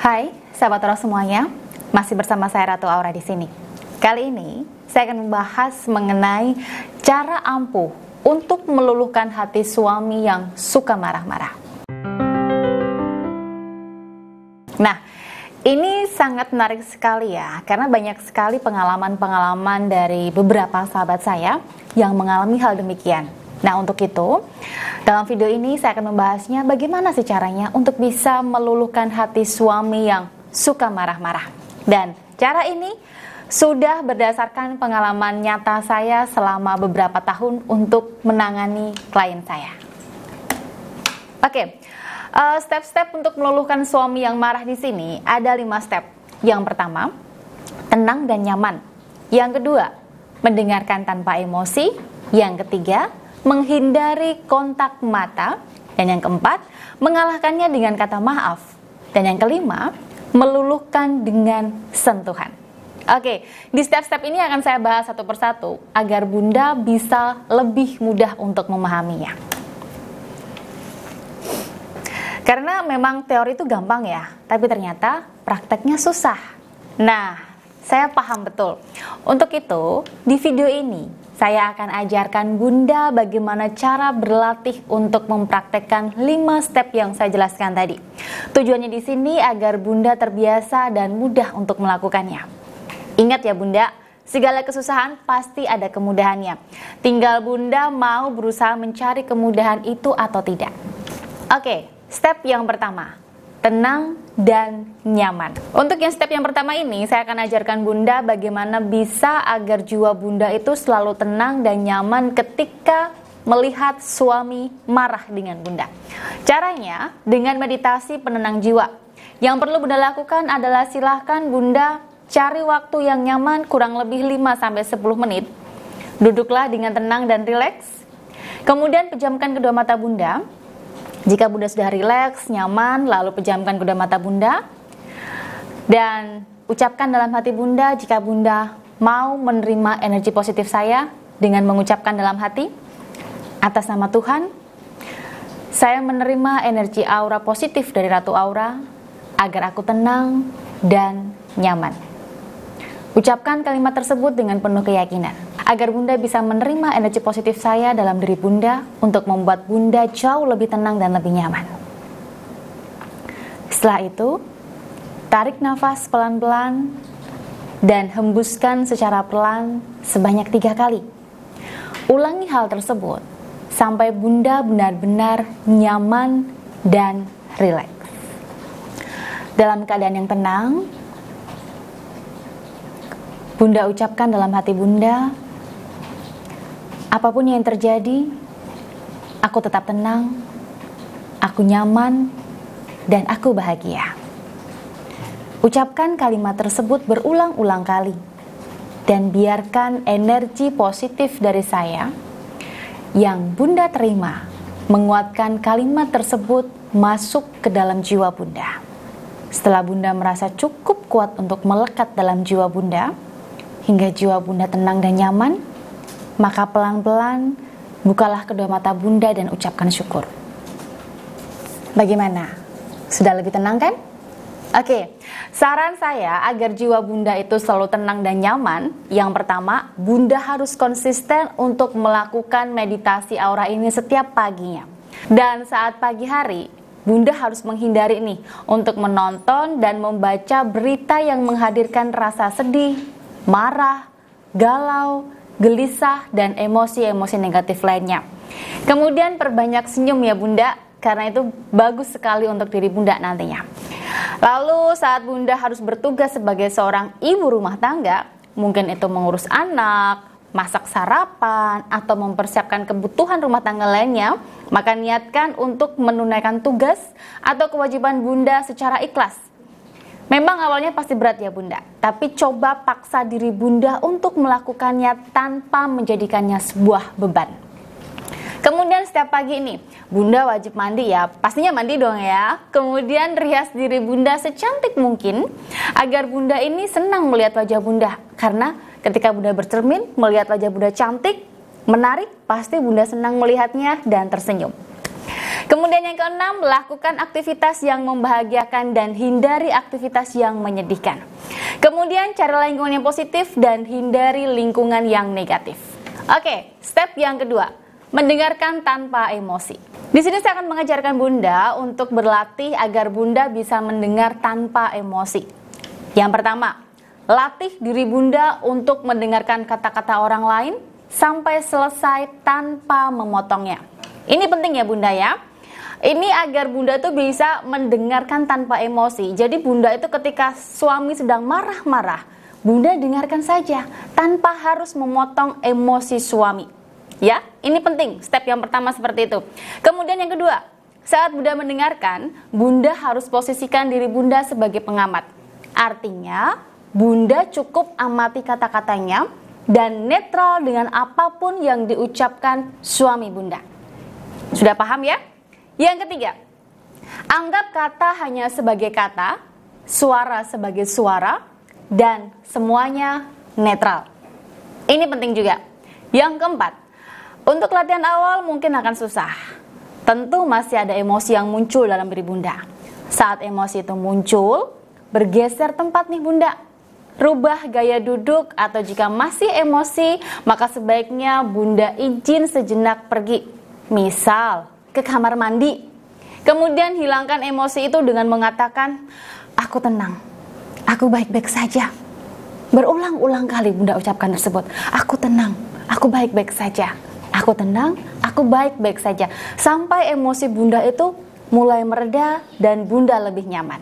Hai, sahabat Aura semuanya. Masih bersama saya Ratu Aura di sini. Kali ini saya akan membahas mengenai cara ampuh untuk meluluhkan hati suami yang suka marah-marah. Nah, ini sangat menarik sekali ya, karena banyak sekali pengalaman-pengalaman dari beberapa sahabat saya yang mengalami hal demikian. Nah, untuk itu, dalam video ini saya akan membahasnya bagaimana sih caranya untuk bisa meluluhkan hati suami yang suka marah-marah. Dan cara ini sudah berdasarkan pengalaman nyata saya selama beberapa tahun untuk menangani klien saya. Oke, okay. Eh, step-step untuk meluluhkan suami yang marah di sini ada lima step. Yang pertama, tenang dan nyaman. Yang kedua, mendengarkan tanpa emosi. Yang ketiga, menghindari kontak mata, dan yang keempat, mengalahkannya dengan kata maaf, dan yang kelima, meluluhkan dengan sentuhan. Oke, di step-step ini akan saya bahas satu persatu agar Bunda bisa lebih mudah untuk memahaminya. Karena memang teori itu gampang ya, tapi ternyata prakteknya susah. Nah, saya paham betul. Untuk itu, di video ini saya akan ajarkan Bunda bagaimana cara berlatih untuk mempraktekkan 5 step yang saya jelaskan tadi. Tujuannya di sini agar Bunda terbiasa dan mudah untuk melakukannya. Ingat ya Bunda, Segala kesusahan pasti ada kemudahannya. Tinggal Bunda mau berusaha mencari kemudahan itu atau tidak. Oke, step yang pertama tenang, dan nyaman. Untuk yang step yang pertama ini, saya akan ajarkan Bunda bagaimana bisa agar jiwa Bunda itu selalu tenang dan nyaman ketika melihat suami marah dengan Bunda. Caranya dengan meditasi penenang jiwa. Yang perlu Bunda lakukan adalah silahkan Bunda cari waktu yang nyaman kurang lebih 5 10 menit. Duduklah dengan tenang dan rileks. Kemudian pejamkan kedua mata Bunda jika Bunda sudah rileks, nyaman, lalu pejamkan kedua mata Bunda. Dan ucapkan dalam hati Bunda jika Bunda mau menerima energi positif saya dengan mengucapkan dalam hati atas nama Tuhan. Saya menerima energi aura positif dari Ratu Aura agar aku tenang dan nyaman. Ucapkan kalimat tersebut dengan penuh keyakinan agar Bunda bisa menerima energi positif saya dalam diri Bunda untuk membuat Bunda jauh lebih tenang dan lebih nyaman. Setelah itu, tarik nafas pelan-pelan dan hembuskan secara pelan sebanyak tiga kali. Ulangi hal tersebut sampai Bunda benar-benar nyaman dan rileks. Dalam keadaan yang tenang, Bunda ucapkan dalam hati Bunda, Apapun yang terjadi, aku tetap tenang, aku nyaman, dan aku bahagia. Ucapkan kalimat tersebut berulang-ulang kali, dan biarkan energi positif dari saya yang Bunda terima menguatkan kalimat tersebut masuk ke dalam jiwa Bunda. Setelah Bunda merasa cukup kuat untuk melekat dalam jiwa Bunda, hingga jiwa Bunda tenang dan nyaman, maka pelan-pelan bukalah kedua mata bunda dan ucapkan syukur. Bagaimana? Sudah lebih tenang kan? Oke, saran saya agar jiwa bunda itu selalu tenang dan nyaman, yang pertama, bunda harus konsisten untuk melakukan meditasi aura ini setiap paginya. Dan saat pagi hari, bunda harus menghindari nih untuk menonton dan membaca berita yang menghadirkan rasa sedih, marah, galau, gelisah, dan emosi-emosi negatif lainnya. Kemudian perbanyak senyum ya bunda, karena itu bagus sekali untuk diri bunda nantinya. Lalu saat bunda harus bertugas sebagai seorang ibu rumah tangga, mungkin itu mengurus anak, masak sarapan, atau mempersiapkan kebutuhan rumah tangga lainnya, maka niatkan untuk menunaikan tugas atau kewajiban bunda secara ikhlas Memang awalnya pasti berat ya Bunda, tapi coba paksa diri Bunda untuk melakukannya tanpa menjadikannya sebuah beban. Kemudian setiap pagi ini, Bunda wajib mandi ya, pastinya mandi dong ya. Kemudian rias diri Bunda secantik mungkin agar Bunda ini senang melihat wajah Bunda. Karena ketika Bunda bercermin, melihat wajah Bunda cantik, menarik, pasti Bunda senang melihatnya dan tersenyum. Kemudian yang keenam, lakukan aktivitas yang membahagiakan dan hindari aktivitas yang menyedihkan. Kemudian cari lingkungan yang positif dan hindari lingkungan yang negatif. Oke, step yang kedua, mendengarkan tanpa emosi. Di sini saya akan mengajarkan Bunda untuk berlatih agar Bunda bisa mendengar tanpa emosi. Yang pertama, latih diri Bunda untuk mendengarkan kata-kata orang lain sampai selesai tanpa memotongnya. Ini penting ya Bunda ya ini agar bunda itu bisa mendengarkan tanpa emosi. Jadi bunda itu ketika suami sedang marah-marah, bunda dengarkan saja tanpa harus memotong emosi suami. Ya, ini penting. Step yang pertama seperti itu. Kemudian yang kedua, saat bunda mendengarkan, bunda harus posisikan diri bunda sebagai pengamat. Artinya, bunda cukup amati kata-katanya dan netral dengan apapun yang diucapkan suami bunda. Sudah paham ya? Yang ketiga, anggap kata hanya sebagai kata, suara sebagai suara, dan semuanya netral. Ini penting juga. Yang keempat, untuk latihan awal mungkin akan susah. Tentu masih ada emosi yang muncul dalam diri Bunda. Saat emosi itu muncul, bergeser tempat nih Bunda. Rubah gaya duduk atau jika masih emosi, maka sebaiknya Bunda izin sejenak pergi. Misal, ke kamar mandi. Kemudian hilangkan emosi itu dengan mengatakan, "Aku tenang. Aku baik-baik saja." Berulang-ulang kali Bunda ucapkan tersebut, "Aku tenang. Aku baik-baik saja." Aku tenang, aku baik-baik saja. Sampai emosi Bunda itu mulai mereda dan Bunda lebih nyaman.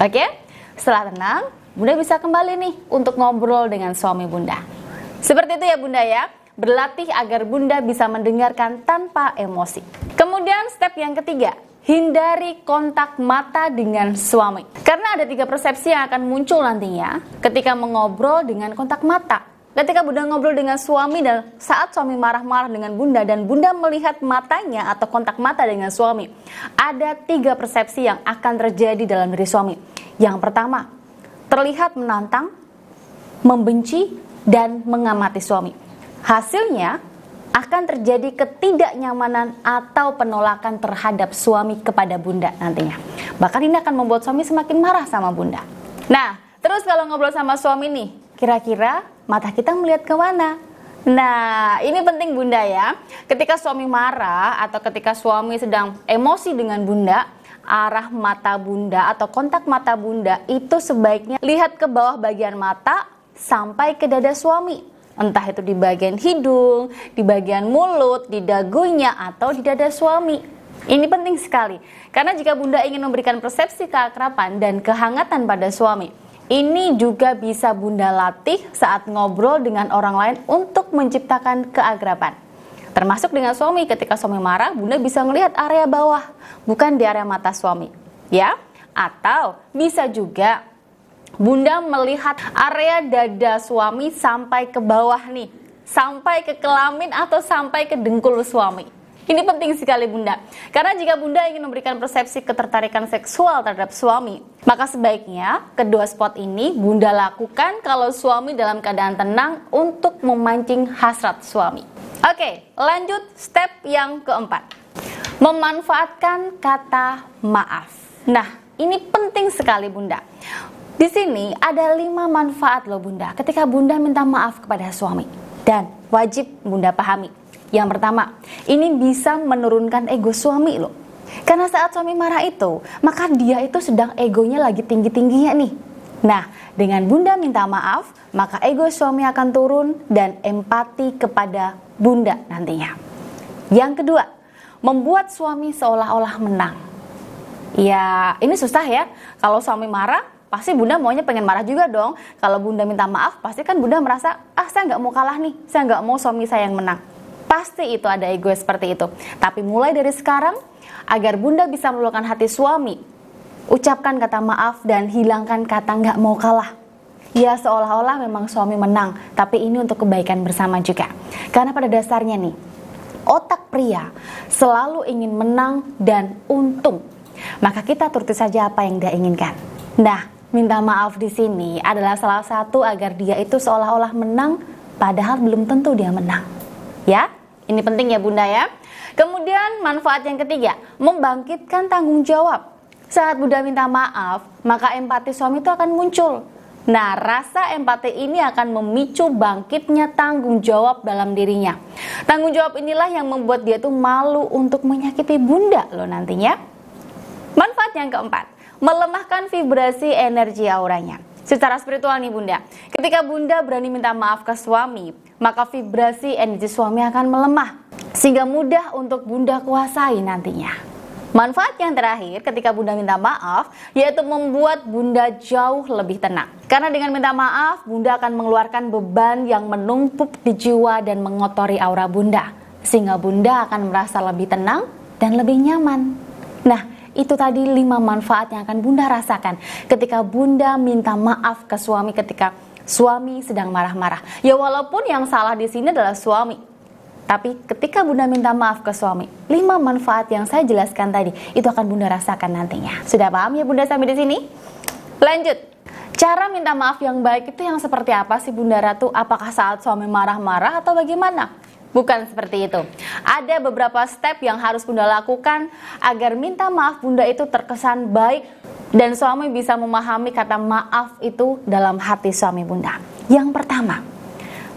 Oke? Setelah tenang, Bunda bisa kembali nih untuk ngobrol dengan suami Bunda. Seperti itu ya Bunda ya berlatih agar bunda bisa mendengarkan tanpa emosi. Kemudian step yang ketiga, hindari kontak mata dengan suami. Karena ada tiga persepsi yang akan muncul nantinya ketika mengobrol dengan kontak mata. Ketika Bunda ngobrol dengan suami dan saat suami marah-marah dengan Bunda dan Bunda melihat matanya atau kontak mata dengan suami, ada tiga persepsi yang akan terjadi dalam diri suami. Yang pertama, terlihat menantang, membenci, dan mengamati suami. Hasilnya akan terjadi ketidaknyamanan atau penolakan terhadap suami kepada bunda nantinya. Bahkan ini akan membuat suami semakin marah sama bunda. Nah, terus kalau ngobrol sama suami nih, kira-kira mata kita melihat ke mana? Nah, ini penting bunda ya. Ketika suami marah atau ketika suami sedang emosi dengan bunda, arah mata bunda atau kontak mata bunda itu sebaiknya lihat ke bawah bagian mata sampai ke dada suami entah itu di bagian hidung, di bagian mulut, di dagunya atau di dada suami. Ini penting sekali, karena jika bunda ingin memberikan persepsi keakrapan dan kehangatan pada suami, ini juga bisa bunda latih saat ngobrol dengan orang lain untuk menciptakan keakrapan. Termasuk dengan suami, ketika suami marah, bunda bisa melihat area bawah, bukan di area mata suami. Ya, atau bisa juga Bunda melihat area dada suami sampai ke bawah nih, sampai ke kelamin atau sampai ke dengkul suami. Ini penting sekali Bunda, karena jika Bunda ingin memberikan persepsi ketertarikan seksual terhadap suami, maka sebaiknya kedua spot ini Bunda lakukan kalau suami dalam keadaan tenang untuk memancing hasrat suami. Oke, lanjut step yang keempat. Memanfaatkan kata maaf. Nah, ini penting sekali Bunda. Di sini ada lima manfaat loh Bunda ketika Bunda minta maaf kepada suami dan wajib Bunda pahami. Yang pertama, ini bisa menurunkan ego suami loh. Karena saat suami marah itu, maka dia itu sedang egonya lagi tinggi-tingginya nih. Nah, dengan Bunda minta maaf, maka ego suami akan turun dan empati kepada Bunda nantinya. Yang kedua, membuat suami seolah-olah menang. Ya, ini susah ya. Kalau suami marah, pasti bunda maunya pengen marah juga dong kalau bunda minta maaf pasti kan bunda merasa ah saya nggak mau kalah nih saya nggak mau suami saya yang menang pasti itu ada ego seperti itu tapi mulai dari sekarang agar bunda bisa meluluhkan hati suami ucapkan kata maaf dan hilangkan kata nggak mau kalah ya seolah-olah memang suami menang, tapi ini untuk kebaikan bersama juga. Karena pada dasarnya nih, otak pria selalu ingin menang dan untung. Maka kita turuti saja apa yang dia inginkan. Nah, minta maaf di sini adalah salah satu agar dia itu seolah-olah menang padahal belum tentu dia menang. Ya? Ini penting ya Bunda ya. Kemudian manfaat yang ketiga, membangkitkan tanggung jawab. Saat Bunda minta maaf, maka empati suami itu akan muncul. Nah, rasa empati ini akan memicu bangkitnya tanggung jawab dalam dirinya. Tanggung jawab inilah yang membuat dia tuh malu untuk menyakiti bunda loh nantinya. Manfaat yang keempat, melemahkan vibrasi energi auranya. Secara spiritual nih bunda, ketika bunda berani minta maaf ke suami, maka vibrasi energi suami akan melemah, sehingga mudah untuk bunda kuasai nantinya. Manfaat yang terakhir ketika Bunda minta maaf yaitu membuat Bunda jauh lebih tenang. Karena dengan minta maaf, Bunda akan mengeluarkan beban yang menumpuk di jiwa dan mengotori aura Bunda. Sehingga Bunda akan merasa lebih tenang dan lebih nyaman. Nah, itu tadi lima manfaat yang akan Bunda rasakan ketika Bunda minta maaf ke suami ketika suami sedang marah-marah. Ya walaupun yang salah di sini adalah suami, tapi ketika Bunda minta maaf ke suami, lima manfaat yang saya jelaskan tadi itu akan Bunda rasakan nantinya. Sudah paham ya Bunda sampai di sini? Lanjut. Cara minta maaf yang baik itu yang seperti apa sih Bunda Ratu? Apakah saat suami marah-marah atau bagaimana? Bukan seperti itu. Ada beberapa step yang harus Bunda lakukan agar minta maaf Bunda itu terkesan baik dan suami bisa memahami kata maaf itu dalam hati suami Bunda. Yang pertama,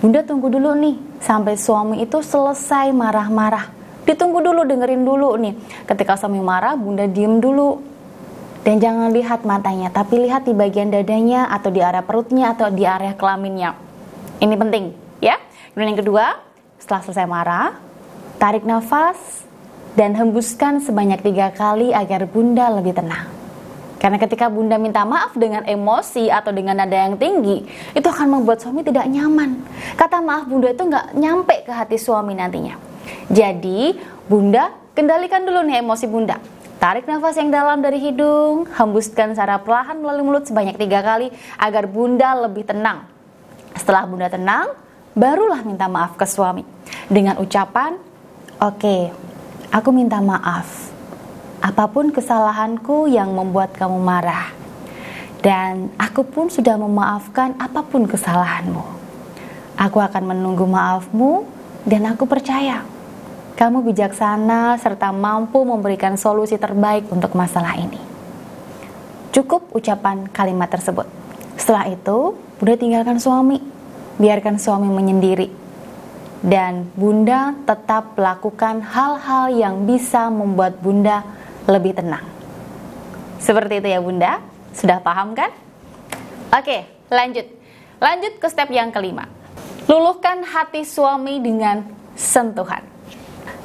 Bunda tunggu dulu nih sampai suami itu selesai marah-marah. Ditunggu dulu, dengerin dulu nih. Ketika suami marah, Bunda diem dulu, dan jangan lihat matanya, tapi lihat di bagian dadanya atau di area perutnya atau di area kelaminnya. Ini penting, ya. Kemudian yang kedua, setelah selesai marah, tarik nafas dan hembuskan sebanyak tiga kali agar bunda lebih tenang. Karena ketika bunda minta maaf dengan emosi atau dengan nada yang tinggi, itu akan membuat suami tidak nyaman. Kata maaf bunda itu nggak nyampe ke hati suami nantinya. Jadi bunda kendalikan dulu nih emosi bunda. Tarik nafas yang dalam dari hidung, hembuskan secara perlahan melalui mulut sebanyak tiga kali agar bunda lebih tenang. Setelah bunda tenang, barulah minta maaf ke suami dengan ucapan, "Oke, okay, aku minta maaf. Apapun kesalahanku yang membuat kamu marah." Dan aku pun sudah memaafkan apapun kesalahanmu. Aku akan menunggu maafmu dan aku percaya kamu bijaksana serta mampu memberikan solusi terbaik untuk masalah ini. Cukup ucapan kalimat tersebut. Setelah itu, Bunda tinggalkan suami biarkan suami menyendiri. Dan Bunda tetap lakukan hal-hal yang bisa membuat Bunda lebih tenang. Seperti itu ya Bunda, sudah paham kan? Oke, lanjut. Lanjut ke step yang kelima. Luluhkan hati suami dengan sentuhan.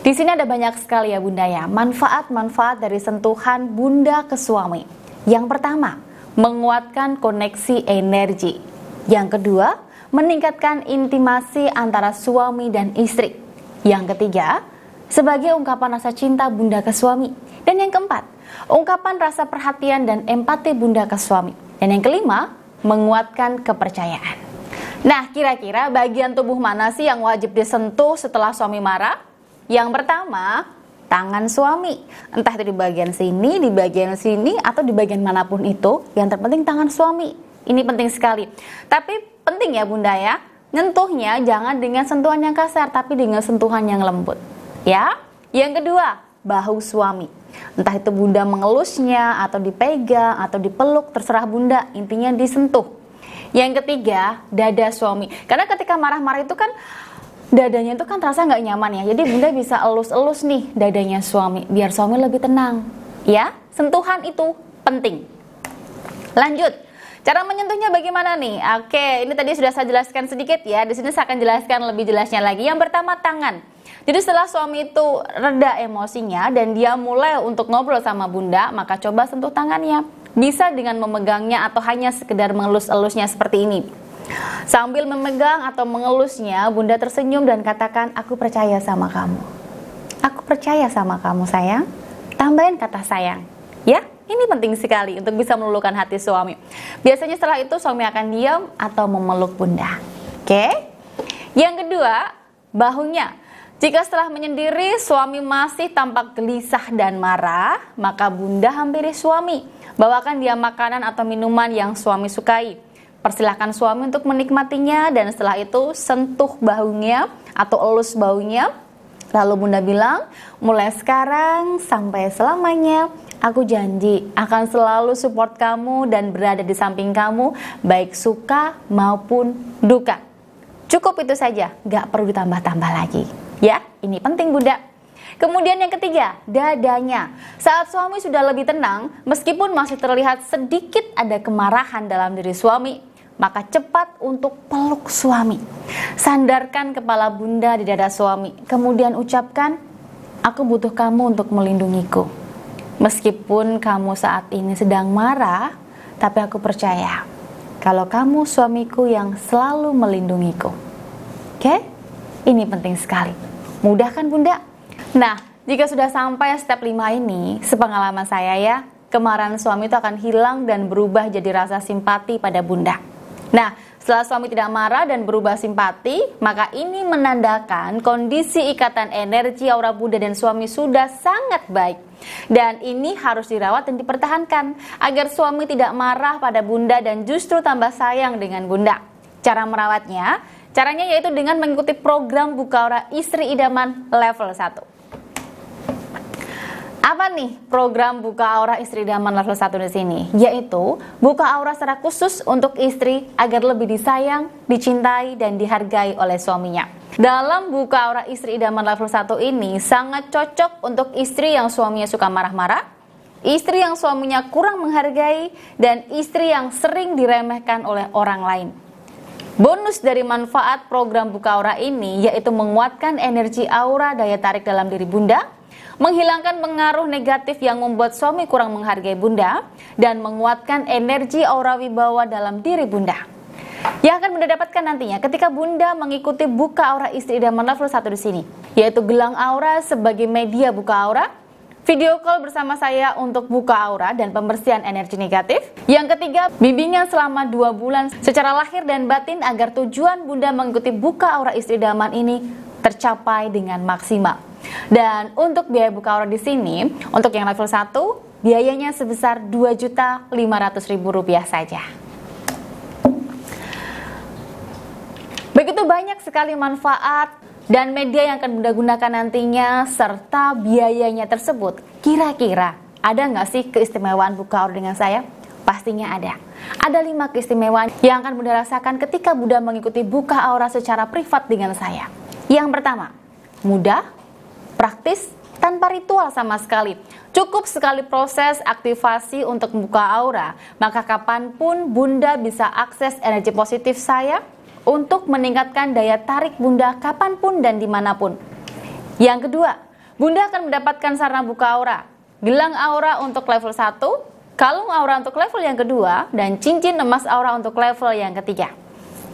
Di sini ada banyak sekali ya Bunda ya, manfaat-manfaat dari sentuhan Bunda ke suami. Yang pertama, menguatkan koneksi energi. Yang kedua, meningkatkan intimasi antara suami dan istri. Yang ketiga, sebagai ungkapan rasa cinta bunda ke suami. Dan yang keempat, ungkapan rasa perhatian dan empati bunda ke suami. Dan yang kelima, menguatkan kepercayaan. Nah, kira-kira bagian tubuh mana sih yang wajib disentuh setelah suami marah? Yang pertama, tangan suami. Entah itu di bagian sini, di bagian sini, atau di bagian manapun itu, yang terpenting tangan suami. Ini penting sekali. Tapi penting ya Bunda ya. Nyentuhnya jangan dengan sentuhan yang kasar tapi dengan sentuhan yang lembut. Ya. Yang kedua, bahu suami. Entah itu Bunda mengelusnya atau dipegang atau dipeluk terserah Bunda, intinya disentuh. Yang ketiga, dada suami. Karena ketika marah-marah itu kan dadanya itu kan terasa nggak nyaman ya. Jadi bunda bisa elus-elus nih dadanya suami, biar suami lebih tenang. Ya, sentuhan itu penting. Lanjut, Cara menyentuhnya bagaimana nih? Oke, ini tadi sudah saya jelaskan sedikit ya. Di sini saya akan jelaskan lebih jelasnya lagi. Yang pertama tangan. Jadi setelah suami itu reda emosinya dan dia mulai untuk ngobrol sama bunda, maka coba sentuh tangannya. Bisa dengan memegangnya atau hanya sekedar mengelus-elusnya seperti ini. Sambil memegang atau mengelusnya, bunda tersenyum dan katakan, aku percaya sama kamu. Aku percaya sama kamu sayang. Tambahin kata sayang. Ya, ini penting sekali untuk bisa melulukan hati suami. Biasanya setelah itu suami akan diam atau memeluk bunda. Oke? Okay? Yang kedua, bahunya. Jika setelah menyendiri suami masih tampak gelisah dan marah, maka bunda hampiri suami. Bawakan dia makanan atau minuman yang suami sukai. Persilahkan suami untuk menikmatinya dan setelah itu sentuh baunya atau elus baunya. Lalu bunda bilang, mulai sekarang sampai selamanya Aku janji akan selalu support kamu dan berada di samping kamu, baik suka maupun duka. Cukup itu saja, gak perlu ditambah-tambah lagi. Ya, ini penting Bunda. Kemudian yang ketiga, dadanya. Saat suami sudah lebih tenang, meskipun masih terlihat sedikit ada kemarahan dalam diri suami, maka cepat untuk peluk suami. Sandarkan kepala bunda di dada suami, kemudian ucapkan, Aku butuh kamu untuk melindungiku. Meskipun kamu saat ini sedang marah, tapi aku percaya kalau kamu suamiku yang selalu melindungiku. Oke? Ini penting sekali. Mudah kan Bunda? Nah, jika sudah sampai step 5 ini, sepengalaman saya ya, kemarahan suami itu akan hilang dan berubah jadi rasa simpati pada Bunda. Nah, setelah suami tidak marah dan berubah simpati, maka ini menandakan kondisi ikatan energi aura Buddha dan suami sudah sangat baik. Dan ini harus dirawat dan dipertahankan agar suami tidak marah pada bunda dan justru tambah sayang dengan bunda. Cara merawatnya, caranya yaitu dengan mengikuti program Buka Aura Istri Idaman level 1. Apa nih program buka aura istri daman level 1 di sini? Yaitu buka aura secara khusus untuk istri agar lebih disayang, dicintai, dan dihargai oleh suaminya. Dalam buka aura istri idaman level 1 ini sangat cocok untuk istri yang suaminya suka marah-marah, istri yang suaminya kurang menghargai, dan istri yang sering diremehkan oleh orang lain. Bonus dari manfaat program buka aura ini yaitu menguatkan energi aura daya tarik dalam diri bunda, menghilangkan pengaruh negatif yang membuat suami kurang menghargai bunda, dan menguatkan energi aura wibawa dalam diri bunda. Yang akan bunda dapatkan nantinya ketika bunda mengikuti buka aura istri idaman level 1 di sini, yaitu gelang aura sebagai media buka aura, video call bersama saya untuk buka aura dan pembersihan energi negatif. Yang ketiga, bimbingan selama dua bulan secara lahir dan batin agar tujuan Bunda mengikuti buka aura istri daman ini tercapai dengan maksimal. Dan untuk biaya buka order di sini, untuk yang level 1 biayanya sebesar Rp2.500.000 saja. Begitu banyak sekali manfaat dan media yang akan Bunda gunakan nantinya serta biayanya tersebut. Kira-kira ada nggak sih keistimewaan buka order dengan saya? Pastinya ada. Ada lima keistimewaan yang akan Bunda rasakan ketika Bunda mengikuti buka aura secara privat dengan saya. Yang pertama, mudah, praktis tanpa ritual sama sekali. Cukup sekali proses aktivasi untuk membuka aura, maka kapanpun Bunda bisa akses energi positif saya untuk meningkatkan daya tarik Bunda kapanpun dan dimanapun. Yang kedua, Bunda akan mendapatkan sarana buka aura, gelang aura untuk level 1, kalung aura untuk level yang kedua, dan cincin emas aura untuk level yang ketiga.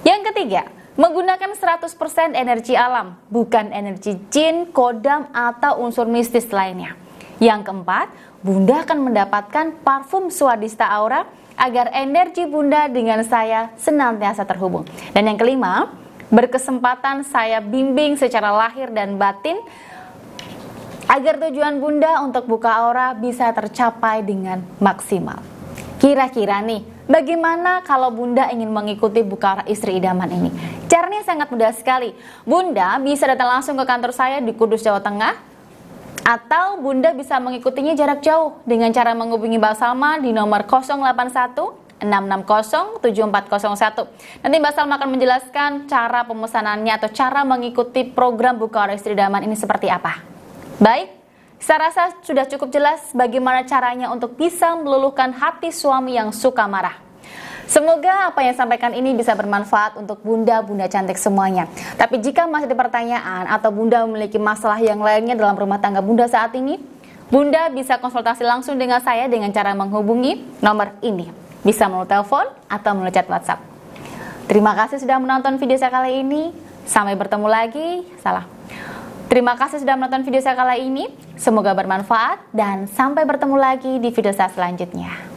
Yang ketiga, Menggunakan 100% energi alam, bukan energi jin, kodam, atau unsur mistis lainnya. Yang keempat, Bunda akan mendapatkan parfum swadista aura agar energi Bunda dengan saya senantiasa terhubung. Dan yang kelima, berkesempatan saya bimbing secara lahir dan batin agar tujuan Bunda untuk buka aura bisa tercapai dengan maksimal. Kira-kira nih, Bagaimana kalau Bunda ingin mengikuti buka istri idaman ini? Caranya sangat mudah sekali. Bunda bisa datang langsung ke kantor saya di Kudus, Jawa Tengah. Atau Bunda bisa mengikutinya jarak jauh dengan cara menghubungi Mbak Salma di nomor 081 660-7401 Nanti Mbak Salma akan menjelaskan cara pemesanannya atau cara mengikuti program Buka Istri Daman ini seperti apa. Baik, saya rasa sudah cukup jelas bagaimana caranya untuk bisa meluluhkan hati suami yang suka marah. Semoga apa yang sampaikan ini bisa bermanfaat untuk bunda-bunda cantik semuanya. Tapi jika masih ada pertanyaan atau bunda memiliki masalah yang lainnya dalam rumah tangga bunda saat ini, bunda bisa konsultasi langsung dengan saya dengan cara menghubungi nomor ini. Bisa melalui telepon atau melalui chat WhatsApp. Terima kasih sudah menonton video saya kali ini. Sampai bertemu lagi. salam. Terima kasih sudah menonton video saya kali ini. Semoga bermanfaat dan sampai bertemu lagi di video saya selanjutnya.